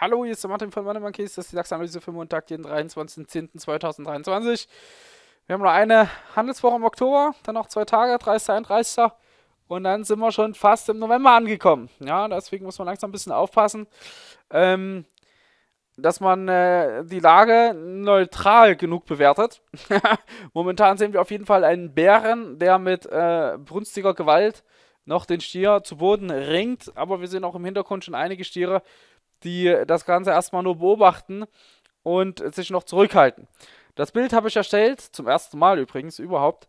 Hallo, hier ist der Martin von Monkeys. Das ist die DAX-Analyse für Montag, den 23.10.2023. Wir haben noch eine Handelswoche im Oktober, dann noch zwei Tage, 30.31. Und dann sind wir schon fast im November angekommen. Ja, deswegen muss man langsam ein bisschen aufpassen. Ähm, dass man äh, die Lage neutral genug bewertet. Momentan sehen wir auf jeden Fall einen Bären, der mit äh, brünstiger Gewalt noch den Stier zu Boden ringt. Aber wir sehen auch im Hintergrund schon einige Stiere, die äh, das Ganze erstmal nur beobachten und sich noch zurückhalten. Das Bild habe ich erstellt, zum ersten Mal übrigens überhaupt,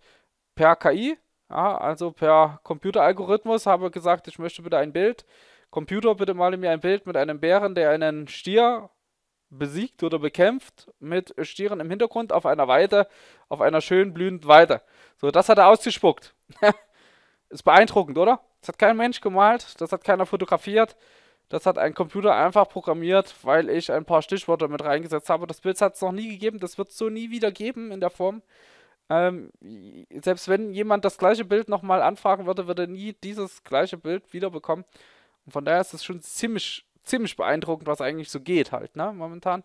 per KI, ja, also per Computeralgorithmus. Habe gesagt, ich möchte bitte ein Bild. Computer, bitte male mir ein Bild mit einem Bären, der einen Stier besiegt oder bekämpft mit Stieren im Hintergrund auf einer Weide, auf einer schönen blühenden Weide. So, das hat er ausgespuckt. Ist beeindruckend, oder? Das hat kein Mensch gemalt, das hat keiner fotografiert. Das hat ein Computer einfach programmiert, weil ich ein paar Stichworte mit reingesetzt habe. Das Bild hat es noch nie gegeben, das wird es so nie wieder geben in der Form. Ähm, selbst wenn jemand das gleiche Bild nochmal anfragen würde, würde er nie dieses gleiche Bild wiederbekommen. Und von daher ist es schon ziemlich ziemlich beeindruckend, was eigentlich so geht halt, ne, momentan.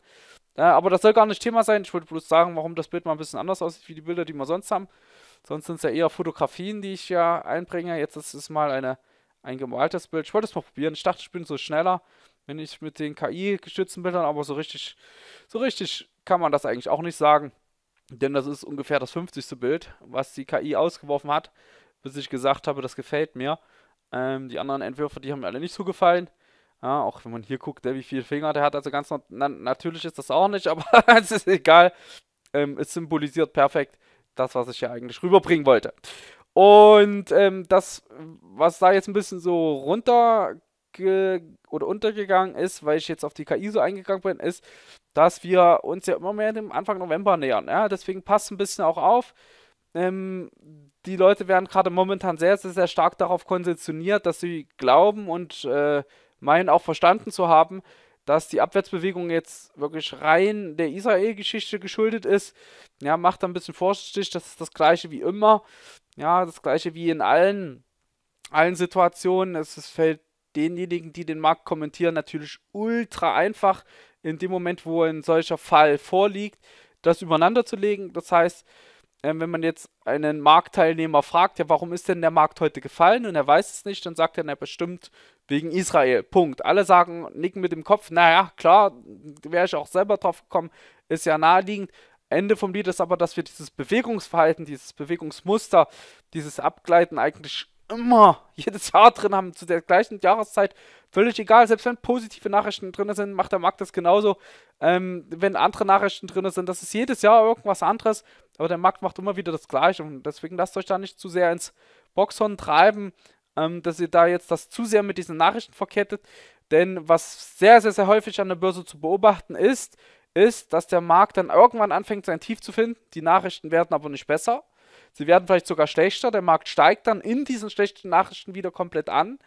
Äh, aber das soll gar nicht Thema sein. Ich wollte bloß sagen, warum das Bild mal ein bisschen anders aussieht, wie die Bilder, die wir sonst haben. Sonst sind es ja eher Fotografien, die ich ja einbringe. Jetzt ist es mal eine, ein gemaltes Bild. Ich wollte es mal probieren. Ich dachte, ich bin so schneller, wenn ich mit den KI-gestützten Bildern, aber so richtig, so richtig kann man das eigentlich auch nicht sagen. Denn das ist ungefähr das 50. Bild, was die KI ausgeworfen hat, bis ich gesagt habe, das gefällt mir. Ähm, die anderen Entwürfe, die haben mir alle nicht so gefallen. Ja, auch wenn man hier guckt, wie viele Finger der hat. Also ganz na natürlich ist das auch nicht, aber es ist egal. Ähm, es symbolisiert perfekt das, was ich hier eigentlich rüberbringen wollte. Und ähm, das, was da jetzt ein bisschen so runter oder untergegangen ist, weil ich jetzt auf die KI so eingegangen bin, ist, dass wir uns ja immer mehr dem Anfang November nähern. Ja? Deswegen passt ein bisschen auch auf. Ähm, die Leute werden gerade momentan sehr, sehr, sehr stark darauf konzentriert, dass sie glauben und äh, meinen auch verstanden zu haben, dass die Abwärtsbewegung jetzt wirklich rein der Israel-Geschichte geschuldet ist. Ja, macht da ein bisschen Vorstich, das ist das gleiche wie immer. Ja, das gleiche wie in allen, allen Situationen. Es, es fällt denjenigen, die den Markt kommentieren, natürlich ultra einfach, in dem Moment, wo ein solcher Fall vorliegt, das übereinander zu legen. Das heißt, ähm, wenn man jetzt einen Marktteilnehmer fragt, ja, warum ist denn der Markt heute gefallen und er weiß es nicht, dann sagt er, na, bestimmt wegen Israel. Punkt. Alle sagen, nicken mit dem Kopf, naja, klar, wäre ich auch selber drauf gekommen, ist ja naheliegend. Ende vom Lied ist aber, dass wir dieses Bewegungsverhalten, dieses Bewegungsmuster, dieses Abgleiten eigentlich immer jedes Jahr drin haben, zu der gleichen Jahreszeit. Völlig egal, selbst wenn positive Nachrichten drin sind, macht der Markt das genauso. Ähm, wenn andere Nachrichten drin sind, das ist jedes Jahr irgendwas anderes, aber der Markt macht immer wieder das Gleiche und deswegen lasst euch da nicht zu sehr ins Boxhorn treiben, ähm, dass ihr da jetzt das zu sehr mit diesen Nachrichten verkettet, denn was sehr, sehr, sehr häufig an der Börse zu beobachten ist, ist, dass der Markt dann irgendwann anfängt, sein Tief zu finden. Die Nachrichten werden aber nicht besser, Sie werden vielleicht sogar schlechter, der Markt steigt dann in diesen schlechten Nachrichten wieder komplett an.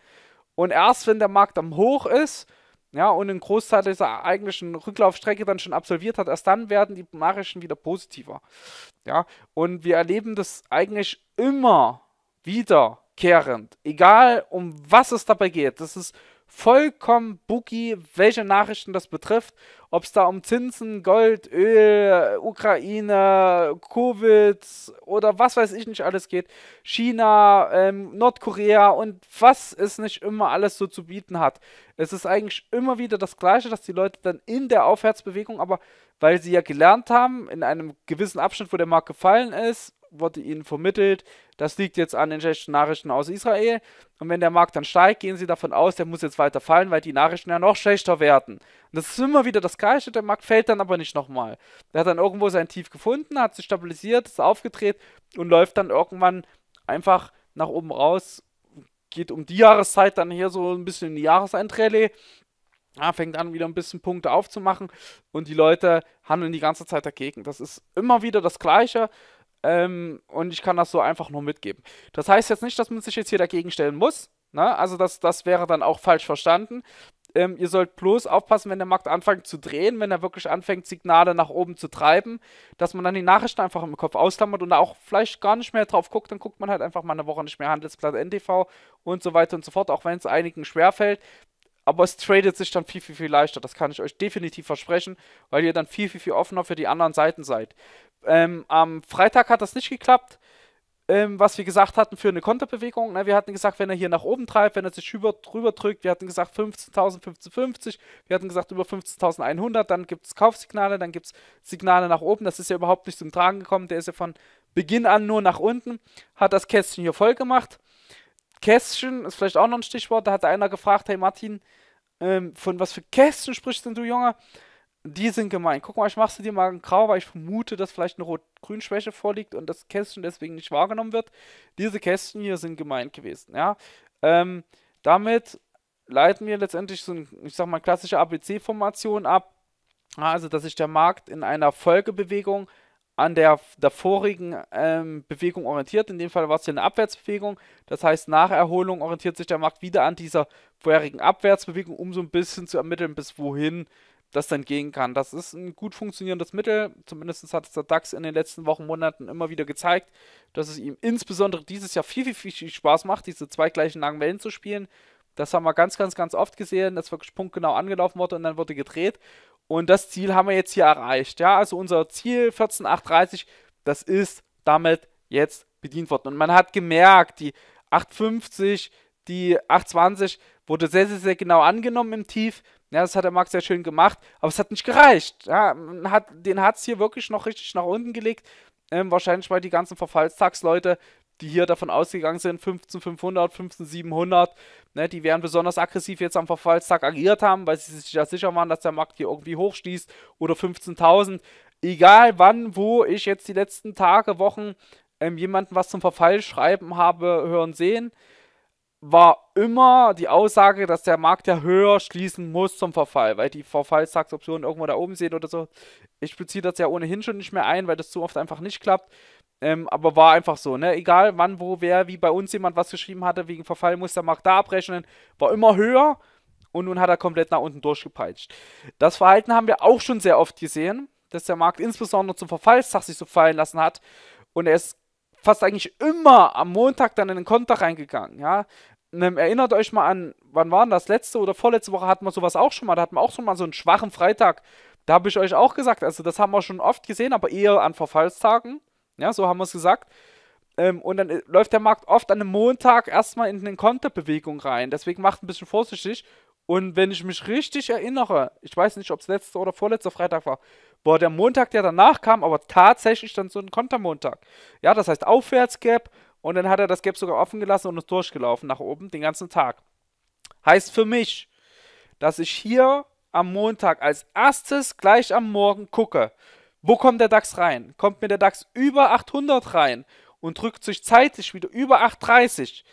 Und erst wenn der Markt am Hoch ist, ja, und einen Großteil dieser eigentlichen Rücklaufstrecke dann schon absolviert hat, erst dann werden die Nachrichten wieder positiver. Ja, und wir erleben das eigentlich immer wiederkehrend, egal um was es dabei geht. Das ist vollkommen bookie, welche Nachrichten das betrifft. Ob es da um Zinsen, Gold, Öl, Ukraine, Covid oder was weiß ich nicht alles geht. China, ähm, Nordkorea und was es nicht immer alles so zu bieten hat. Es ist eigentlich immer wieder das Gleiche, dass die Leute dann in der Aufwärtsbewegung, aber weil sie ja gelernt haben, in einem gewissen Abschnitt, wo der Markt gefallen ist, wurde ihnen vermittelt, das liegt jetzt an den schlechten Nachrichten aus Israel. Und wenn der Markt dann steigt, gehen sie davon aus, der muss jetzt weiter fallen, weil die Nachrichten ja noch schlechter werden. Und das ist immer wieder das Gleiche, der Markt fällt dann aber nicht nochmal. Der hat dann irgendwo sein Tief gefunden, hat sich stabilisiert, ist aufgedreht und läuft dann irgendwann einfach nach oben raus, geht um die Jahreszeit dann hier so ein bisschen in die Jahresendrelle. Ja, fängt an, wieder ein bisschen Punkte aufzumachen und die Leute handeln die ganze Zeit dagegen. Das ist immer wieder das Gleiche. Ähm, und ich kann das so einfach nur mitgeben. Das heißt jetzt nicht, dass man sich jetzt hier dagegen stellen muss. Ne? Also das, das wäre dann auch falsch verstanden. Ähm, ihr sollt bloß aufpassen, wenn der Markt anfängt zu drehen, wenn er wirklich anfängt, Signale nach oben zu treiben, dass man dann die Nachrichten einfach im Kopf ausklammert und da auch vielleicht gar nicht mehr drauf guckt. Dann guckt man halt einfach mal eine Woche nicht mehr Handelsblatt NTV und so weiter und so fort, auch wenn es einigen schwerfällt aber es tradet sich dann viel, viel, viel leichter. Das kann ich euch definitiv versprechen, weil ihr dann viel, viel, viel offener für die anderen Seiten seid. Ähm, am Freitag hat das nicht geklappt, ähm, was wir gesagt hatten für eine Konterbewegung. Ne? Wir hatten gesagt, wenn er hier nach oben treibt, wenn er sich über, drüber drückt, wir hatten gesagt 15.000, 15.50, wir hatten gesagt über 15.100, dann gibt es Kaufsignale, dann gibt es Signale nach oben. Das ist ja überhaupt nicht zum Tragen gekommen, der ist ja von Beginn an nur nach unten, hat das Kästchen hier voll gemacht Kästchen ist vielleicht auch noch ein Stichwort. Da hat einer gefragt, hey Martin, ähm, von was für Kästchen sprichst denn du, Junge? Die sind gemein. Guck mal, ich mache sie dir mal in Grau, weil ich vermute, dass vielleicht eine Rot-Grün-Schwäche vorliegt und das Kästchen deswegen nicht wahrgenommen wird. Diese Kästchen hier sind gemeint gewesen, ja. Ähm, damit leiten wir letztendlich so eine, ich sag mal, klassische ABC-Formation ab. Also, dass sich der Markt in einer Folgebewegung an der, der vorigen ähm, Bewegung orientiert. In dem Fall war es hier eine Abwärtsbewegung. Das heißt, nach Erholung orientiert sich der Markt wieder an dieser vorherigen Abwärtsbewegung, um so ein bisschen zu ermitteln, bis wohin das dann gehen kann. Das ist ein gut funktionierendes Mittel. Zumindest hat es der DAX in den letzten Wochen, Monaten immer wieder gezeigt, dass es ihm insbesondere dieses Jahr viel, viel, viel Spaß macht, diese zwei gleichen langen Wellen zu spielen. Das haben wir ganz, ganz, ganz oft gesehen, dass wirklich punktgenau angelaufen wurde und dann wurde gedreht. Und das Ziel haben wir jetzt hier erreicht. Ja, also unser Ziel 14830, das ist damit jetzt bedient worden. Und man hat gemerkt, die 850, die 820 wurde sehr, sehr, sehr genau angenommen im Tief. Ja, das hat der Max sehr schön gemacht, aber es hat nicht gereicht. Ja, hat, den hat es hier wirklich noch richtig nach unten gelegt. Ähm, wahrscheinlich, weil die ganzen Verfallstagsleute die hier davon ausgegangen sind, 15500, 15700, ne, die werden besonders aggressiv jetzt am Verfallstag agiert haben, weil sie sich ja sicher waren, dass der Markt hier irgendwie hochstieß oder 15.000. Egal wann, wo ich jetzt die letzten Tage, Wochen ähm, jemanden was zum Verfall schreiben habe, hören, sehen, war immer die Aussage, dass der Markt ja höher schließen muss zum Verfall, weil die Verfallstagsoptionen irgendwo da oben sind oder so. Ich beziehe das ja ohnehin schon nicht mehr ein, weil das zu oft einfach nicht klappt. Ähm, aber war einfach so, ne? Egal wann, wo, wer, wie bei uns jemand was geschrieben hatte, wegen Verfallmuster macht da abrechnen, war immer höher und nun hat er komplett nach unten durchgepeitscht. Das Verhalten haben wir auch schon sehr oft gesehen, dass der Markt insbesondere zum Verfallstag sich so fallen lassen hat und er ist fast eigentlich immer am Montag dann in den Konter reingegangen, ja? Ähm, erinnert euch mal an, wann war denn das? Letzte oder vorletzte Woche hatten wir sowas auch schon mal. Da hatten wir auch schon mal so einen schwachen Freitag. Da habe ich euch auch gesagt, also das haben wir schon oft gesehen, aber eher an Verfallstagen. Ja, so haben wir es gesagt. Ähm, und dann äh, läuft der Markt oft an einem Montag erstmal in eine Konterbewegung rein. Deswegen macht ein bisschen vorsichtig. Und wenn ich mich richtig erinnere, ich weiß nicht, ob es letzter oder vorletzter Freitag war, war der Montag, der danach kam, aber tatsächlich dann so ein Kontermontag. Ja, das heißt Aufwärtsgap und dann hat er das Gap sogar offen gelassen und ist durchgelaufen nach oben den ganzen Tag. Heißt für mich, dass ich hier am Montag als erstes gleich am Morgen gucke, wo kommt der DAX rein? Kommt mir der DAX über 800 rein und drückt sich zeitlich wieder über 830,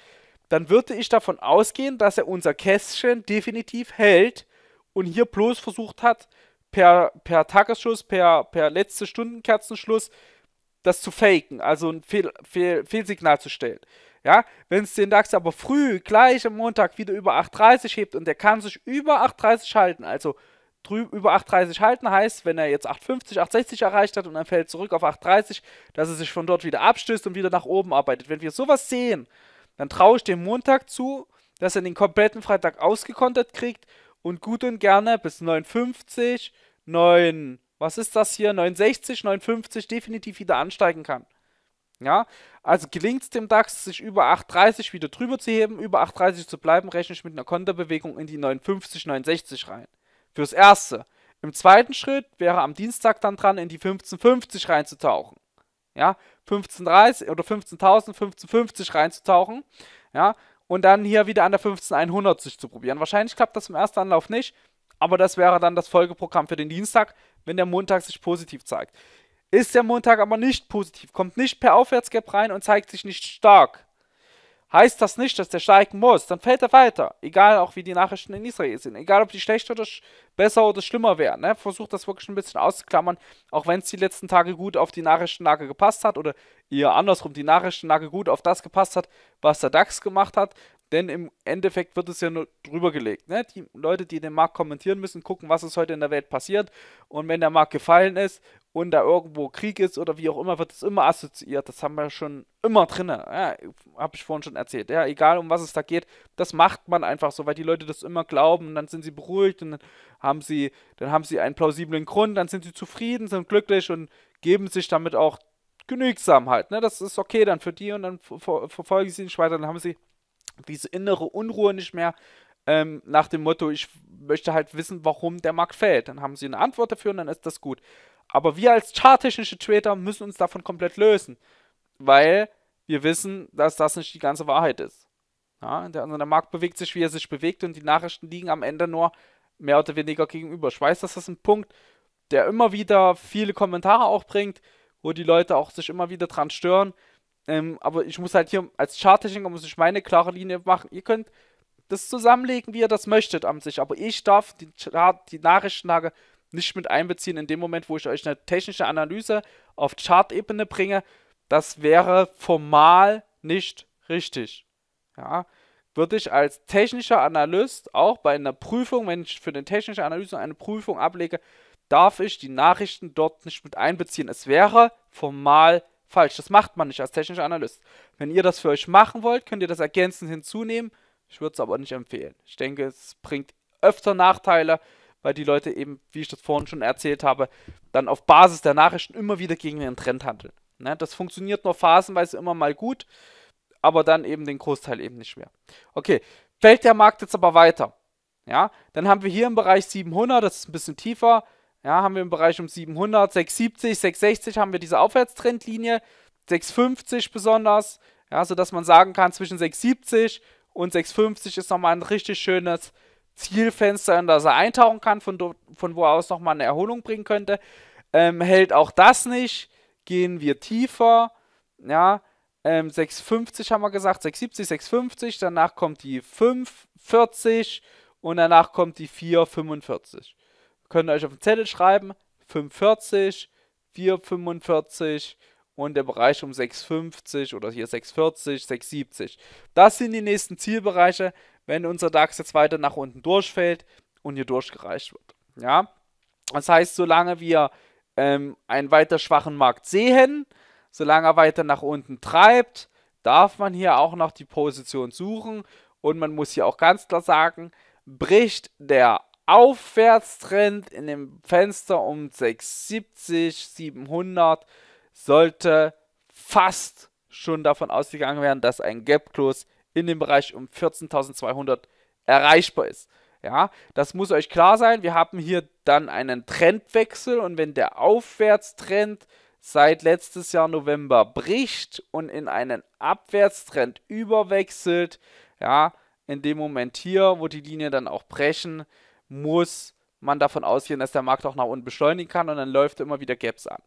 dann würde ich davon ausgehen, dass er unser Kästchen definitiv hält und hier bloß versucht hat, per, per Tagesschuss, per, per letzte Stundenkerzenschluss das zu faken, also ein Fehl, Fehl, Fehlsignal zu stellen. Ja, wenn es den DAX aber früh, gleich am Montag wieder über 8,30 hebt und der kann sich über 8,30 halten, also über 8,30 halten heißt, wenn er jetzt 8,50, 8,60 erreicht hat und dann fällt zurück auf 8,30, dass er sich von dort wieder abstößt und wieder nach oben arbeitet. Wenn wir sowas sehen, dann traue ich dem Montag zu, dass er den kompletten Freitag ausgekontert kriegt und gut und gerne bis 9,50, 9, was ist das hier, 9,60, 9,50 definitiv wieder ansteigen kann. Ja, also gelingt es dem DAX, sich über 8,30 wieder drüber zu heben, über 8,30 zu bleiben, rechne ich mit einer Konterbewegung in die 9,50, 9,60 rein. Fürs Erste. Im zweiten Schritt wäre am Dienstag dann dran, in die 1550 reinzutauchen. Ja, 1530 oder 15.000, 1550 reinzutauchen. Ja, und dann hier wieder an der 15100 sich zu probieren. Wahrscheinlich klappt das im ersten Anlauf nicht, aber das wäre dann das Folgeprogramm für den Dienstag, wenn der Montag sich positiv zeigt. Ist der Montag aber nicht positiv, kommt nicht per Aufwärtsgap rein und zeigt sich nicht stark, heißt das nicht, dass der steigen muss. Dann fällt er weiter. Egal auch wie die Nachrichten in Israel sind. Egal ob die schlechter oder sch besser oder schlimmer wären. Ne? Versucht das wirklich ein bisschen auszuklammern, auch wenn es die letzten Tage gut auf die Nachrichtenlage gepasst hat oder eher andersrum, die Nachrichtenlage gut auf das gepasst hat, was der DAX gemacht hat. Denn im Endeffekt wird es ja nur drüber gelegt. Ne? Die Leute, die den Markt kommentieren müssen, gucken, was ist heute in der Welt passiert. Und wenn der Markt gefallen ist und da irgendwo Krieg ist oder wie auch immer, wird es immer assoziiert. Das haben wir schon immer drin. Ja, Habe ich vorhin schon erzählt. Ja, egal um was es da geht, das macht man einfach so, weil die Leute das immer glauben und dann sind sie beruhigt und dann haben sie, dann haben sie einen plausiblen Grund, dann sind sie zufrieden, sind glücklich und geben sich damit auch genügsam halt. Ne? Das ist okay dann für die und dann ver verfolgen sie nicht weiter, dann haben sie diese innere Unruhe nicht mehr. Ähm, nach dem Motto, ich möchte halt wissen, warum der Markt fällt. Dann haben sie eine Antwort dafür und dann ist das gut. Aber wir als charttechnische Trader müssen uns davon komplett lösen, weil wir wissen, dass das nicht die ganze Wahrheit ist. Ja, der, also der Markt bewegt sich, wie er sich bewegt und die Nachrichten liegen am Ende nur mehr oder weniger gegenüber. Ich weiß, dass das ein Punkt, der immer wieder viele Kommentare auch bringt, wo die Leute auch sich immer wieder dran stören. Ähm, aber ich muss halt hier als Charttechniker muss ich meine klare Linie machen. Ihr könnt das zusammenlegen, wie ihr das möchtet an sich, aber ich darf die, die Nachrichtenlage nicht mit einbeziehen in dem Moment, wo ich euch eine technische Analyse auf Chart-Ebene bringe. Das wäre formal nicht richtig. Ja, würde ich als technischer Analyst auch bei einer Prüfung, wenn ich für eine technische Analyse eine Prüfung ablege, darf ich die Nachrichten dort nicht mit einbeziehen. Es wäre formal falsch. Das macht man nicht als technischer Analyst. Wenn ihr das für euch machen wollt, könnt ihr das ergänzend hinzunehmen. Ich würde es aber nicht empfehlen. Ich denke, es bringt öfter Nachteile, weil die Leute eben, wie ich das vorhin schon erzählt habe, dann auf Basis der Nachrichten immer wieder gegen den Trend handeln. Ne? Das funktioniert nur phasenweise immer mal gut, aber dann eben den Großteil eben nicht mehr. Okay, fällt der Markt jetzt aber weiter. Ja, dann haben wir hier im Bereich 700, das ist ein bisschen tiefer. Ja, haben wir im Bereich um 700, 670, 660 haben wir diese Aufwärtstrendlinie, 650 besonders. Ja, sodass man sagen kann, zwischen 670 und 650 ist nochmal ein richtig schönes Zielfenster, in das er eintauchen kann, von, von wo aus nochmal eine Erholung bringen könnte. Ähm, hält auch das nicht. Gehen wir tiefer. Ja, ähm, 6,50 haben wir gesagt, 6,70, 6,50. Danach kommt die 5,40 und danach kommt die 4,45. Könnt ihr euch auf den Zettel schreiben: 5,40, 4,45 und der Bereich um 6,50 oder hier 6,40, 6,70. Das sind die nächsten Zielbereiche, wenn unser DAX jetzt weiter nach unten durchfällt und hier durchgereicht wird. Ja, das heißt, solange wir ähm, einen weiter schwachen Markt sehen, solange er weiter nach unten treibt, darf man hier auch noch die Position suchen. Und man muss hier auch ganz klar sagen, bricht der Aufwärtstrend in dem Fenster um 670, 700, sollte fast schon davon ausgegangen werden, dass ein Gap Close in dem Bereich um 14.200 erreichbar ist. Ja, das muss euch klar sein. Wir haben hier dann einen Trendwechsel und wenn der Aufwärtstrend seit letztes Jahr November bricht und in einen Abwärtstrend überwechselt, ja, in dem Moment hier, wo die Linie dann auch brechen, muss man davon ausgehen, dass der Markt auch nach unten beschleunigen kann und dann läuft immer wieder Gaps an.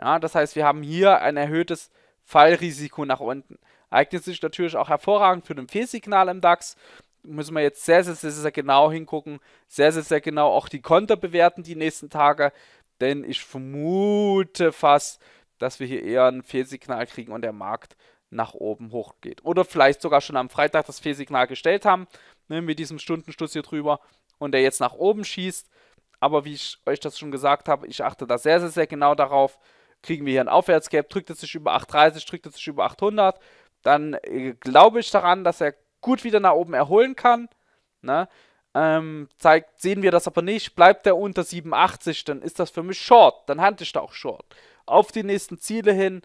Ja, das heißt, wir haben hier ein erhöhtes Fallrisiko nach unten. Eignet sich natürlich auch hervorragend für ein Fehlsignal im DAX. Müssen wir jetzt sehr, sehr, sehr, sehr genau hingucken, sehr, sehr, sehr genau auch die Konter bewerten die nächsten Tage, denn ich vermute fast, dass wir hier eher ein Fehlsignal kriegen und der Markt nach oben hochgeht. Oder vielleicht sogar schon am Freitag das Fehlsignal gestellt haben, ne, mit diesem Stundenstuss hier drüber und der jetzt nach oben schießt. Aber wie ich euch das schon gesagt habe, ich achte da sehr, sehr, sehr genau darauf. Kriegen wir hier ein Aufwärtsgap, drückt es sich über 830, drückt es sich über 800, dann äh, glaube ich daran, dass er gut wieder nach oben erholen kann. Ne? Ähm, zeigt, sehen wir das aber nicht, bleibt er unter 87, dann ist das für mich Short, dann handle ich da auch Short. Auf die nächsten Ziele hin,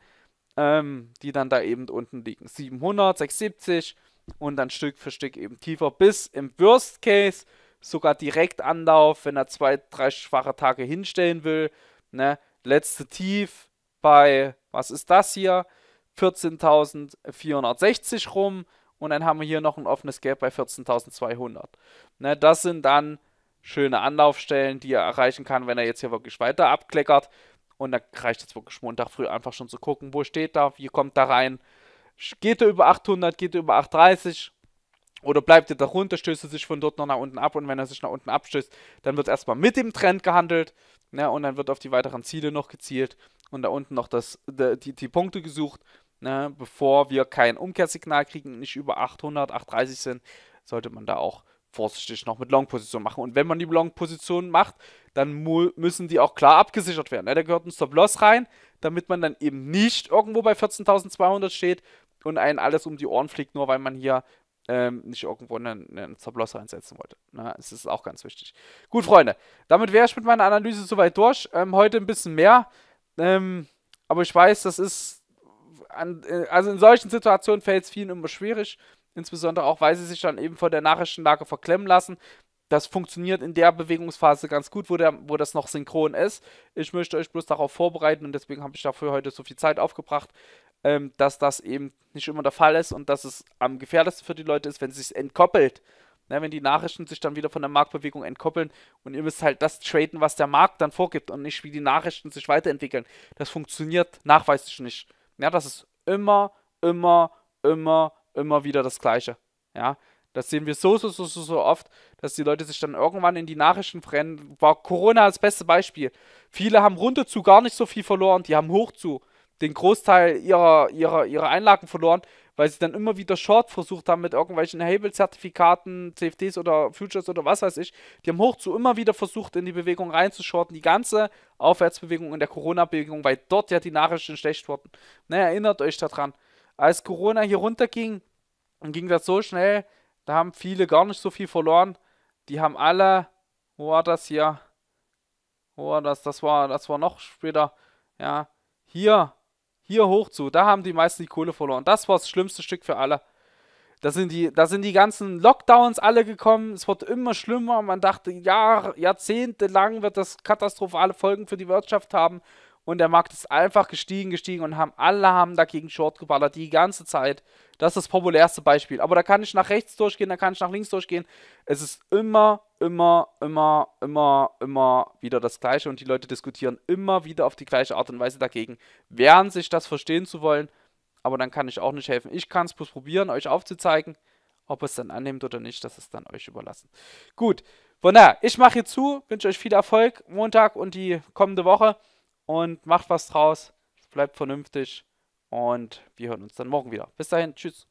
ähm, die dann da eben unten liegen. 700, 670 und dann Stück für Stück eben tiefer bis im Worst Case sogar direkt Anlauf, wenn er zwei, drei schwache Tage hinstellen will. Ne? Letzte Tief bei, was ist das hier? 14.460 rum und dann haben wir hier noch ein offenes Gap bei 14.200. Ne, das sind dann schöne Anlaufstellen, die er erreichen kann, wenn er jetzt hier wirklich weiter abkleckert. Und da reicht jetzt wirklich Montag früh einfach schon zu gucken, wo steht da, wie kommt da rein. Geht er über 800, geht er über 830 oder bleibt er da runter, stößt er sich von dort noch nach unten ab und wenn er sich nach unten abstößt, dann wird erstmal mit dem Trend gehandelt ne, und dann wird auf die weiteren Ziele noch gezielt und da unten noch das, die, die Punkte gesucht ne, bevor wir kein Umkehrsignal kriegen, nicht über 800, 830 sind, sollte man da auch vorsichtig noch mit Long-Position machen. Und wenn man die Long-Position macht, dann müssen die auch klar abgesichert werden. Ne? Da gehört ein Stop-Loss rein, damit man dann eben nicht irgendwo bei 14.200 steht und einen alles um die Ohren fliegt, nur weil man hier ähm, nicht irgendwo einen, einen Stop-Loss reinsetzen wollte. Na, ne? es ist auch ganz wichtig. Gut, Freunde, damit wäre ich mit meiner Analyse soweit durch. Ähm, heute ein bisschen mehr, ähm, aber ich weiß, das ist an, äh, also in solchen Situationen fällt es vielen immer schwierig, insbesondere auch, weil sie sich dann eben vor der Nachrichtenlage verklemmen lassen. Das funktioniert in der Bewegungsphase ganz gut, wo, der, wo das noch synchron ist. Ich möchte euch bloß darauf vorbereiten und deswegen habe ich dafür heute so viel Zeit aufgebracht, ähm, dass das eben nicht immer der Fall ist und dass es am gefährlichsten für die Leute ist, wenn es sich entkoppelt. Ne, wenn die Nachrichten sich dann wieder von der Marktbewegung entkoppeln und ihr müsst halt das traden, was der Markt dann vorgibt und nicht wie die Nachrichten sich weiterentwickeln. Das funktioniert nachweislich nicht. Ja, das ist immer, immer, immer, immer wieder das Gleiche. Ja, das sehen wir so, so, so, so, so oft, dass die Leute sich dann irgendwann in die Nachrichten brennen. War Corona das beste Beispiel. Viele haben runterzu gar nicht so viel verloren, die haben hochzu den Großteil ihrer, ihrer, ihrer Einlagen verloren, weil sie dann immer wieder Short versucht haben mit irgendwelchen Hable-Zertifikaten, CFDs oder Futures oder was weiß ich. Die haben hochzu immer wieder versucht, in die Bewegung reinzuschorten, die ganze Aufwärtsbewegung in der Corona-Bewegung, weil dort ja die Nachrichten schlecht wurden. Ne, erinnert euch daran. Als Corona hier runterging, ging das so schnell, da haben viele gar nicht so viel verloren. Die haben alle, wo war das hier? Oh, das, das war, das war noch später. Ja, hier hier hoch zu. Da haben die meisten die Kohle verloren. Das war das schlimmste Stück für alle. Da sind die, da sind die ganzen Lockdowns alle gekommen. Es wird immer schlimmer. Man dachte, Jahr, jahrzehntelang wird das katastrophale Folgen für die Wirtschaft haben. Und der Markt ist einfach gestiegen, gestiegen und haben alle haben dagegen Short geballert die ganze Zeit. Das ist das populärste Beispiel. Aber da kann ich nach rechts durchgehen, da kann ich nach links durchgehen. Es ist immer immer, immer, immer, immer wieder das Gleiche und die Leute diskutieren immer wieder auf die gleiche Art und Weise dagegen, wehren sich das verstehen zu wollen, aber dann kann ich auch nicht helfen. Ich kann es bloß probieren, euch aufzuzeigen, ob es dann annimmt oder nicht, das ist dann euch überlassen. Gut, von daher, ich mache hier zu, wünsche euch viel Erfolg Montag und die kommende Woche und macht was draus, bleibt vernünftig und wir hören uns dann morgen wieder. Bis dahin, tschüss.